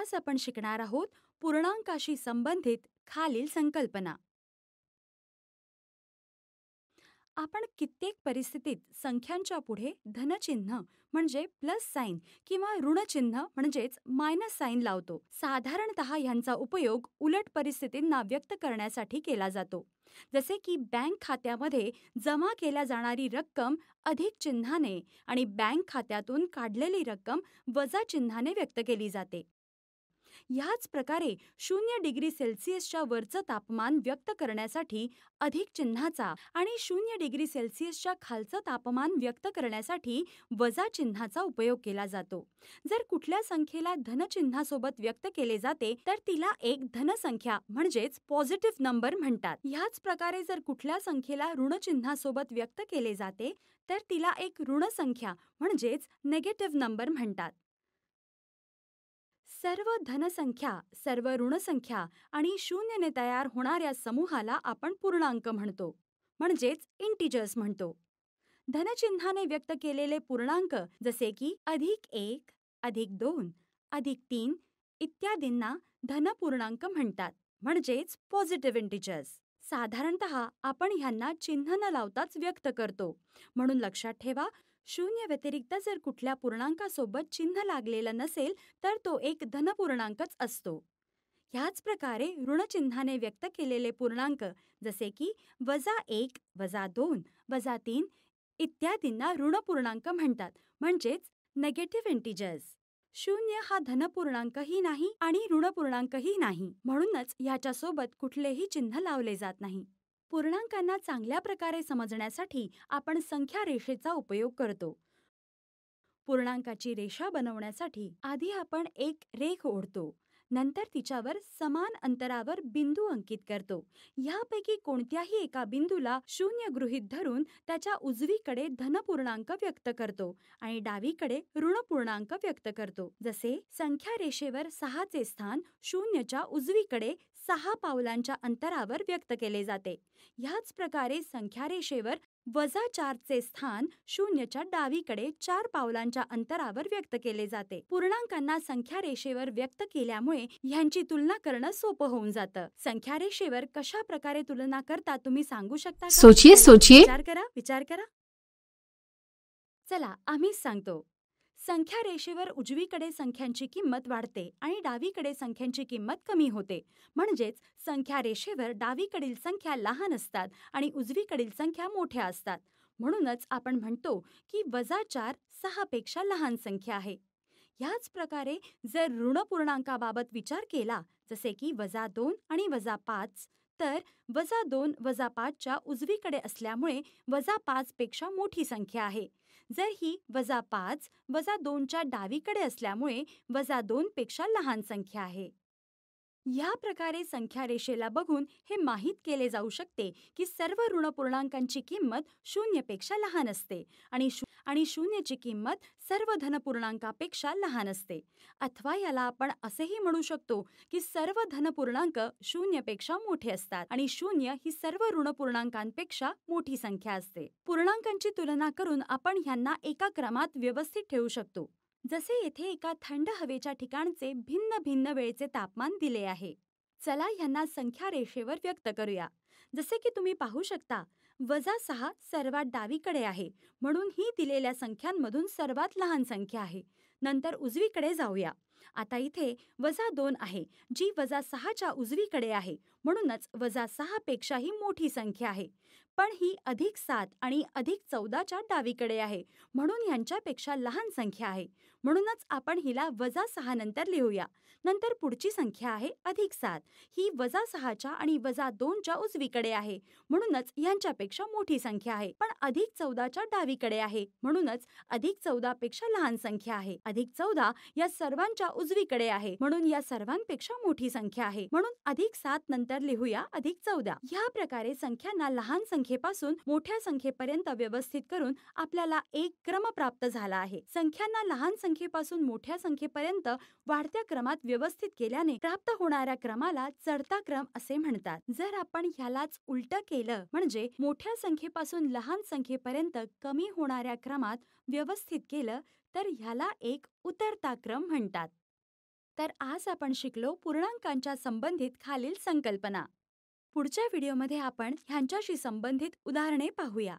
आज आपण शिकणार आहोत पूर्णांकाशी संबंधित खालील संकल्पना आपण कित्येक परिस्थितीत संख्यांच्या पुढे धनचिन्ह म्हणजे प्लस साईन किंवा ऋणचिन्ह म्हणजेच मायनस साईन लावतो साधारणतः ह्यांचा उपयोग उलट परिस्थितींना व्यक्त करण्यासाठी केला जातो जसे की बँक खात्यामध्ये जमा केल्या जाणारी रक्कम अधिक चिन्हाने आणि बँक खात्यातून काढलेली रक्कम वजा चिन्हाने व्यक्त केली जाते ह्याच प्रकारे शून्य डिग्री सेल्सिअसच्या वरचं तापमान व्यक्त करण्यासाठी अधिक चिन्हाचा आणि शून्य डिग्री सेल्सिअसच्या खालचं तापमान व्यक्त करण्यासाठी वजा चिन्हाचा उपयोग केला जातो जर कुठल्या संख्येला धनचिन्हासोबत व्यक्त केले जाते तर तिला एक धनसंख्या म्हणजेच पॉझिटिव्ह नंबर म्हणतात ह्याच प्रकारे जर कुठल्या संख्येला ऋणचिन्हासोबत व्यक्त केले जाते तर तिला एक ऋणसंख्या म्हणजेच नेगेटिव्ह नंबर म्हणतात सर्व धनसंख्या सर्व ऋणसंख्या आणि शून्यने तयार होणाऱ्या समूहाला आपण पूर्णांक म्हणतो म्हणजेच इंटिजर्स म्हणतो धनचिन्हाने व्यक्त केलेले पूर्णांक जसे की अधिक एक अधिक दोन अधिक तीन इत्यादींना धनपूर्णांक म्हणतात म्हणजेच पॉझिटिव्ह इंटिजर्स साधारणत आपण ह्यांना चिन्ह न लावताच व्यक्त करतो म्हणून लक्षात ठेवा शून्य व्यतिरिक्त जर कुठल्या पूर्णांकासोबत चिन्ह लागलेलं नसेल तर तो एक धनपूर्णांकच असतो ह्याच प्रकारे ऋणचिन्हाने व्यक्त केलेले पूर्णांक जसे की वजा एक वजा दोन वजा तीन इत्यादींना ऋणपूर्णांक म्हणतात म्हणजेच नेगेटिव्ह इंटिजर्स शून्य हा धनपूर्णांकही नाही आणि ऋणपूर्णांकही नाही म्हणूनच ह्याच्यासोबत कुठलेही चिन्ह लावले जात नाही पूर्णांकांना चांगल्या प्रकारे समजण्यासाठी आपण संख्या रेषेचा उपयोग करतो पूर्णांकाची रेषा बनवण्यासाठी आधी आपण एक रेख ओढतो नंतर तिच्यावर समान अंतरावर बिंदू अंकित करतो ह्यापैकी कोणत्याही एका बिंदूला शून्य गृहीत धरून त्याच्या उजवीकडे धनपूर्णांक व्यक्त करतो आणि डावीकडे ऋणपूर्णांक व्यक्त करतो जसे संख्या रेषेवर सहाचे स्थान शून्यच्या उजवीकडे सहा पावलांच्या अंतरावर व्यक्त केले जाते ह्याच प्रकारे संख्या रेषेवर वजा चारचे स्थान शून्यच्या डावीकडे चार पावलांच्या अंतरावर व्यक्त केले जाते पूर्णांकांना संख्या रेषेवर व्यक्त केल्यामुळे ह्यांची तुलना करणं सोपं होऊन जातं संख्या रेषेवर कशा प्रकारे तुलना करता तुम्ही सांगू शकता सोचिये सोचिये विचार करा विचार करा चला आम्हीच सांगतो संख्या रेषेवर उजवीकडे संख्यांची किंमत वाढते आणि डावीकडे संख्यांची किंमत कमी होते म्हणजेच संख्या रेषेवर डावीकडील संख्या लहान असतात आणि उजवीकडील संख्या मोठ्या असतात म्हणूनच आपण म्हणतो की वजा चार सहापेक्षा लहान संख्या आहे ह्याच प्रकारे जर ऋण पूर्णांकाबाबत विचार केला जसे की वजा दोन आणि वजा पाच तर वजा दोन वजा पाचच्या उजवीकडे असल्यामुळे वजा पाचपेक्षा मोठी संख्या आहे जर ही वजा पाच वजा दोनच्या डावीकडे असल्यामुळे वजा दोनपेक्षा लहान संख्या आहे या प्रकारे संख्या रेषेला बघून हे माहीत केले जाऊ शकते की सर्व ऋणपूर्णांकांची किंमत शून्यपेक्षा लहान असते आणि शू आणि शून्यची किंमत सर्व धनपूर्णांकापेक्षा लहान असते अथवा याला आपण असेही म्हणू शकतो की सर्व धनपूर्णांक शून्यपेक्षा मोठे असतात आणि शून्य ही सर्व ऋणपूर्णांकांपेक्षा मोठी संख्या असते पूर्णांकांची तुलना करून आपण ह्यांना एका क्रमात व्यवस्थित ठेवू शकतो जसे येथे एका थंड हवेच्या ठिकाणचे भिन्न भिन्न वेळेचे तापमान दिले आहे चला ह्यांना संख्या रेषेवर व्यक्त करूया जसे की तुम्ही पाहू शकता वजा सहा सर्वात डावीकडे आहे म्हणून ही दिलेल्या संख्यांमधून सर्वात लहान संख्या आहे नंतर उजवीकडे जाऊया आता इथे वजा दोन आहे जी वजा सहाच्या उजवीकडे आहे म्हणूनच वजा पेक्षा ही मोठी संख्या आहे पण ही अधिक सात आणि अधिक चौदाच्या डावीकडे आहे म्हणून यांच्यापेक्षा लहान संख्या आहे म्हणूनच आपण हिला वजा सहा नंतर लिहूया नंतर पुढची संख्या आहे अधिक सात ही वजा सहाच्या आणि वजा दोनच्या उजवीकडे आहे म्हणूनच यांच्यापेक्षा मोठी संख्या आहे पण अधिक चौदाच्या डावीकडे आहे म्हणूनच अधिक चौदा पेक्षा लहान संख्या आहे अधिक चौदा या सर्वांच्या उजवीकडे आहे म्हणून या सर्वांपेक्षा मोठी संख्या आहे म्हणून अधिक सात नंतर लिहूया अधिक चौदा ह्या प्रकारे संख्यांना लहान संख्येपासून मोठ्या संख्येपर्यंत व्यवस्थित करून आपल्याला एक क्रम प्राप्त झाला आहे संख्यांना लहान संख्येपासून मोठ्या संख्येपर्यंत वाढत्या क्रमात व्यवस्थित केल्याने प्राप्त होणाऱ्या क्रमाला चढता क्रम असे म्हणतात जर आपण ह्यालाच उलट केलं म्हणजे मोठ्या संख्येपासून लहान संख्येपर्यंत कमी होणाऱ्या क्रमात व्यवस्थित केलं तर ह्याला एक उतरता क्रम म्हणतात तर आज आपण शिकलो पूर्णांकांच्या संबंधित खालील संकल्पना पुढच्या व्हिडिओमध्ये आपण ह्यांच्याशी संबंधित उदाहरणे पाहूया